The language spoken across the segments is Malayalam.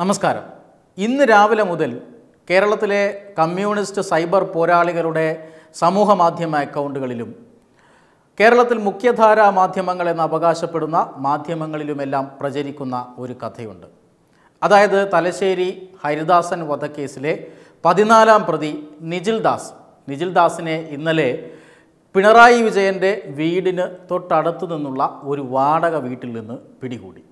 നമസ്കാരം ഇന്ന് രാവിലെ മുതൽ കേരളത്തിലെ കമ്മ്യൂണിസ്റ്റ് സൈബർ പോരാളികളുടെ സമൂഹ മാധ്യമ അക്കൗണ്ടുകളിലും കേരളത്തിൽ മുഖ്യധാരാ മാധ്യമങ്ങൾ എന്ന് അവകാശപ്പെടുന്ന മാധ്യമങ്ങളിലുമെല്ലാം പ്രചരിക്കുന്ന ഒരു കഥയുണ്ട് അതായത് തലശ്ശേരി ഹരിദാസൻ വധക്കേസിലെ പതിനാലാം പ്രതി നിജിൽ ദാസ് നിജിൽ ദാസിനെ ഇന്നലെ പിണറായി വിജയൻ്റെ വീടിന് തൊട്ടടുത്തു നിന്നുള്ള ഒരു വാടക വീട്ടിൽ നിന്ന് പിടികൂടി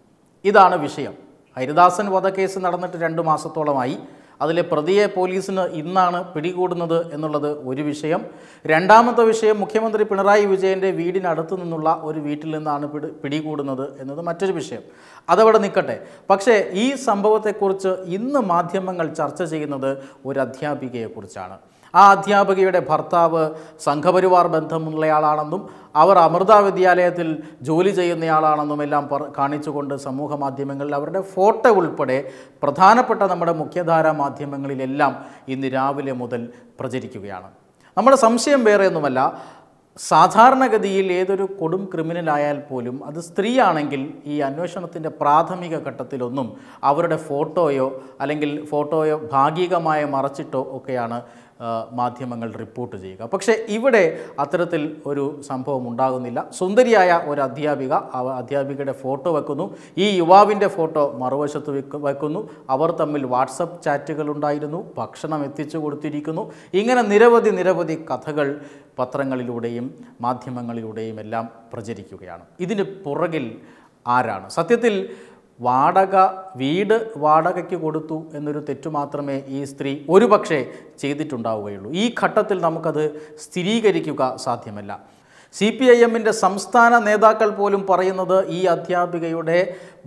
ഇതാണ് വിഷയം ഹരിദാസൻ വധക്കേസ് നടന്നിട്ട് രണ്ട് മാസത്തോളമായി അതിലെ പ്രതിയെ പോലീസിന് ഇന്നാണ് പിടികൂടുന്നത് എന്നുള്ളത് ഒരു വിഷയം രണ്ടാമത്തെ വിഷയം മുഖ്യമന്ത്രി പിണറായി വിജയൻ്റെ വീടിനടുത്ത് നിന്നുള്ള ഒരു വീട്ടിൽ നിന്നാണ് പിടി പിടികൂടുന്നത് എന്നത് മറ്റൊരു വിഷയം അതവിടെ നിൽക്കട്ടെ പക്ഷേ ഈ സംഭവത്തെക്കുറിച്ച് ഇന്ന് മാധ്യമങ്ങൾ ചർച്ച ചെയ്യുന്നത് ഒരു അധ്യാപികയെക്കുറിച്ചാണ് ആ അധ്യാപകയുടെ ഭർത്താവ് സംഘപരിവാർ ബന്ധമുള്ളയാളാണെന്നും അവർ അമൃത വിദ്യാലയത്തിൽ ജോലി ചെയ്യുന്നയാളാണെന്നും എല്ലാം കാണിച്ചുകൊണ്ട് സമൂഹ മാധ്യമങ്ങളിൽ അവരുടെ ഫോട്ടോ ഉൾപ്പെടെ പ്രധാനപ്പെട്ട നമ്മുടെ മുഖ്യധാരാ മാധ്യമങ്ങളിലെല്ലാം ഇന്ന് രാവിലെ മുതൽ പ്രചരിക്കുകയാണ് നമ്മുടെ സംശയം വേറെ ഒന്നുമല്ല സാധാരണഗതിയിൽ ഏതൊരു കൊടും ക്രിമിനലായാൽ പോലും അത് സ്ത്രീയാണെങ്കിൽ ഈ അന്വേഷണത്തിൻ്റെ പ്രാഥമിക ഘട്ടത്തിലൊന്നും അവരുടെ ഫോട്ടോയോ അല്ലെങ്കിൽ ഫോട്ടോയോ ഭാഗികമായ മറച്ചിട്ടോ ഒക്കെയാണ് മാധ്യമങ്ങൾ റിപ്പോർട്ട് ചെയ്യുക പക്ഷേ ഇവിടെ അത്തരത്തിൽ ഒരു സംഭവം ഉണ്ടാകുന്നില്ല സുന്ദരിയായ ഒരു അധ്യാപിക അധ്യാപികയുടെ ഫോട്ടോ വെക്കുന്നു ഈ യുവാവിൻ്റെ ഫോട്ടോ മറുവശത്ത് വെക്കുന്നു അവർ തമ്മിൽ വാട്സപ്പ് ചാറ്റുകൾ ഉണ്ടായിരുന്നു ഭക്ഷണം എത്തിച്ചു കൊടുത്തിരിക്കുന്നു ഇങ്ങനെ നിരവധി നിരവധി കഥകൾ പത്രങ്ങളിലൂടെയും മാധ്യമങ്ങളിലൂടെയും എല്ലാം പ്രചരിക്കുകയാണ് ഇതിന് പുറകിൽ ആരാണ് സത്യത്തിൽ വാടക വീട് വാടകയ്ക്ക് കൊടുത്തു എന്നൊരു തെറ്റു മാത്രമേ ഈ സ്ത്രീ ഒരുപക്ഷെ ചെയ്തിട്ടുണ്ടാവുകയുള്ളൂ ഈ ഘട്ടത്തിൽ നമുക്കത് സ്ഥിരീകരിക്കുക സാധ്യമല്ല സി പി ഐ എമ്മിൻ്റെ സംസ്ഥാന നേതാക്കൾ പോലും പറയുന്നത് ഈ അധ്യാപികയുടെ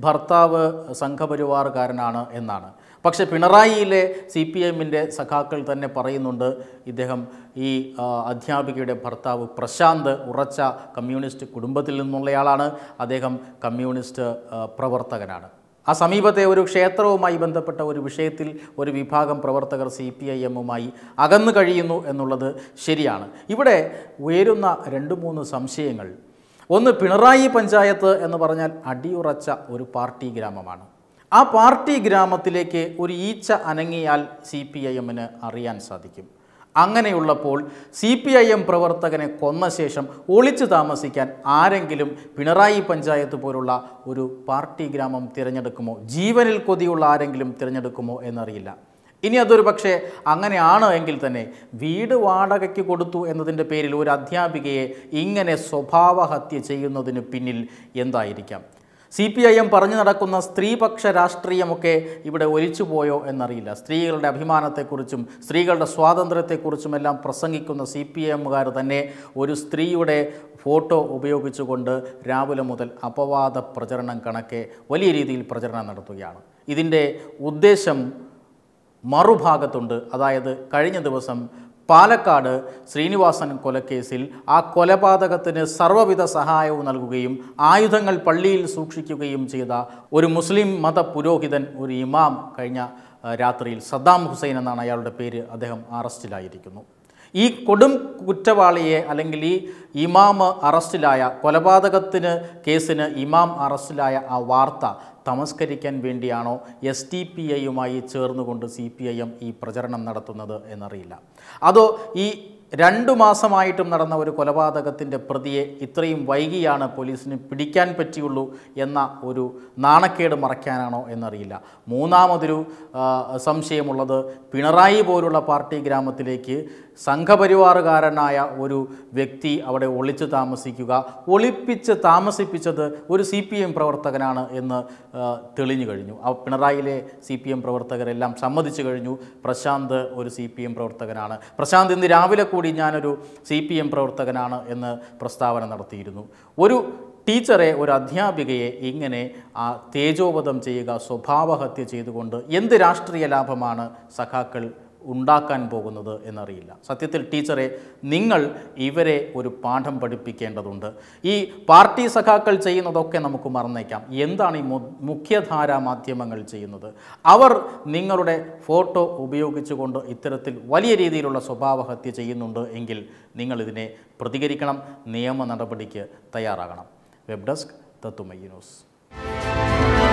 ഭർത്താവ് സംഘപരിവാറുകാരനാണ് എന്നാണ് പക്ഷേ പിണറായിയിലെ സി പി എമ്മിൻ്റെ സഖാക്കൾ തന്നെ പറയുന്നുണ്ട് ഇദ്ദേഹം ഈ അധ്യാപികയുടെ ഭർത്താവ് പ്രശാന്ത് ഉറച്ച കമ്മ്യൂണിസ്റ്റ് കുടുംബത്തിൽ നിന്നുള്ളയാളാണ് അദ്ദേഹം കമ്മ്യൂണിസ്റ്റ് പ്രവർത്തകനാണ് ആ സമീപത്തെ ഒരു ക്ഷേത്രവുമായി ബന്ധപ്പെട്ട ഒരു വിഷയത്തിൽ ഒരു വിഭാഗം പ്രവർത്തകർ സി പി ഐ എമ്മുമായി അകന്നു കഴിയുന്നു എന്നുള്ളത് ശരിയാണ് ഇവിടെ ഉയരുന്ന രണ്ട് മൂന്ന് സംശയങ്ങൾ ഒന്ന് പിണറായി പഞ്ചായത്ത് എന്ന് പറഞ്ഞാൽ അടിയുറച്ച ഒരു പാർട്ടി ഗ്രാമമാണ് ആ പാർട്ടി ഗ്രാമത്തിലേക്ക് ഒരു ഈച്ച അനങ്ങിയാൽ സി പി ഐ എമ്മിന് അറിയാൻ സാധിക്കും അങ്ങനെയുള്ളപ്പോൾ സി പി ഐ എം പ്രവർത്തകനെ കൊന്ന ശേഷം ഒളിച്ചു താമസിക്കാൻ ആരെങ്കിലും പിണറായി പഞ്ചായത്ത് പോലുള്ള ഒരു പാർട്ടി ഗ്രാമം തിരഞ്ഞെടുക്കുമോ ജീവനിൽ കൊതിയുള്ള ആരെങ്കിലും തിരഞ്ഞെടുക്കുമോ എന്നറിയില്ല ഇനി അതൊരു പക്ഷേ അങ്ങനെയാണ് എങ്കിൽ തന്നെ വീട് വാടകയ്ക്ക് കൊടുത്തു എന്നതിൻ്റെ പേരിൽ ഒരു അധ്യാപികയെ ഇങ്ങനെ സ്വഭാവഹത്യ ചെയ്യുന്നതിന് പിന്നിൽ എന്തായിരിക്കാം സി പി ഐ എം പറഞ്ഞു നടക്കുന്ന സ്ത്രീപക്ഷ രാഷ്ട്രീയമൊക്കെ ഇവിടെ ഒലിച്ചുപോയോ എന്നറിയില്ല സ്ത്രീകളുടെ അഭിമാനത്തെക്കുറിച്ചും സ്ത്രീകളുടെ സ്വാതന്ത്ര്യത്തെക്കുറിച്ചും എല്ലാം പ്രസംഗിക്കുന്ന സി പി ഐ എമ്മുകാർ തന്നെ ഒരു സ്ത്രീയുടെ ഫോട്ടോ ഉപയോഗിച്ചുകൊണ്ട് രാവിലെ മുതൽ അപവാദ പ്രചരണം കണക്കെ വലിയ രീതിയിൽ പ്രചരണം നടത്തുകയാണ് ഇതിൻ്റെ ഉദ്ദേശം മറുഭാഗത്തുണ്ട് അതായത് കഴിഞ്ഞ ദിവസം പാലക്കാട് ശ്രീനിവാസൻ കൊലക്കേസിൽ ആ കൊലപാതകത്തിന് സർവ്വവിധ സഹായവും നൽകുകയും ആയുധങ്ങൾ പള്ളിയിൽ സൂക്ഷിക്കുകയും ചെയ്ത ഒരു മുസ്ലിം മത പുരോഹിതൻ ഒരു ഇമാം കഴിഞ്ഞ രാത്രിയിൽ സദ്ദാം ഹുസൈൻ എന്നാണ് അയാളുടെ പേര് അദ്ദേഹം അറസ്റ്റിലായിരിക്കുന്നു ഈ കൊടും കുറ്റവാളിയെ അല്ലെങ്കിൽ ഈ ഇമാം അറസ്റ്റിലായ കൊലപാതകത്തിന് കേസിന് ഇമാം അറസ്റ്റിലായ ആ വാർത്ത തമസ്കരിക്കാൻ വേണ്ടിയാണോ എസ് ടി പി ഐയുമായി ചേർന്നുകൊണ്ട് സി പി ഐ എം ഈ പ്രചരണം നടത്തുന്നത് എന്നറിയില്ല അതോ ഈ രണ്ടു മാസമായിട്ടും നടന്ന ഒരു കൊലപാതകത്തിൻ്റെ പ്രതിയെ ഇത്രയും വൈകിയാണ് പോലീസിന് പിടിക്കാൻ പറ്റിയുള്ളൂ എന്ന ഒരു നാണക്കേട് മറയ്ക്കാനാണോ എന്നറിയില്ല മൂന്നാമതൊരു സംശയമുള്ളത് പിണറായി പോലുള്ള പാർട്ടി ഗ്രാമത്തിലേക്ക് സംഘപരിവാറുകാരനായ ഒരു വ്യക്തി അവിടെ ഒളിച്ച് താമസിക്കുക ഒളിപ്പിച്ച് താമസിപ്പിച്ചത് ഒരു സി പി എം പ്രവർത്തകനാണ് എന്ന് തെളിഞ്ഞു കഴിഞ്ഞു ആ പിണറായിയിലെ സി പി എം പ്രവർത്തകരെല്ലാം സമ്മതിച്ചു കഴിഞ്ഞു പ്രശാന്ത് ഒരു സി പി എം പ്രവർത്തകനാണ് പ്രശാന്ത് ഇന്ന് രാവിലെ കൂടി ഞാനൊരു സി പി എം പ്രവർത്തകനാണ് എന്ന് പ്രസ്താവന നടത്തിയിരുന്നു ഒരു ടീച്ചറെ ഒരു അധ്യാപികയെ ഇങ്ങനെ ആ തേജോവധം ചെയ്യുക സ്വഭാവഹത്യ ചെയ്തുകൊണ്ട് എന്ത് രാഷ്ട്രീയ ലാഭമാണ് സഖാക്കൾ ഉണ്ടാക്കാൻ പോകുന്നത് എന്നറിയില്ല സത്യത്തിൽ ടീച്ചറെ നിങ്ങൾ ഇവരെ ഒരു പാഠം പഠിപ്പിക്കേണ്ടതുണ്ട് ഈ പാർട്ടി സഖാക്കൾ ചെയ്യുന്നതൊക്കെ നമുക്ക് മറന്നേക്കാം എന്താണ് ഈ മുഖ്യധാരാ മാധ്യമങ്ങൾ ചെയ്യുന്നത് അവർ നിങ്ങളുടെ ഫോട്ടോ ഉപയോഗിച്ചുകൊണ്ട് ഇത്തരത്തിൽ വലിയ രീതിയിലുള്ള സ്വഭാവഹത്യ ചെയ്യുന്നുണ്ട് എങ്കിൽ നിങ്ങൾ ഇതിനെ പ്രതികരിക്കണം നിയമ നടപടിക്ക് തയ്യാറാകണം വെബ് ഡെസ്ക് തത്തുമയ്യ ന്യൂസ്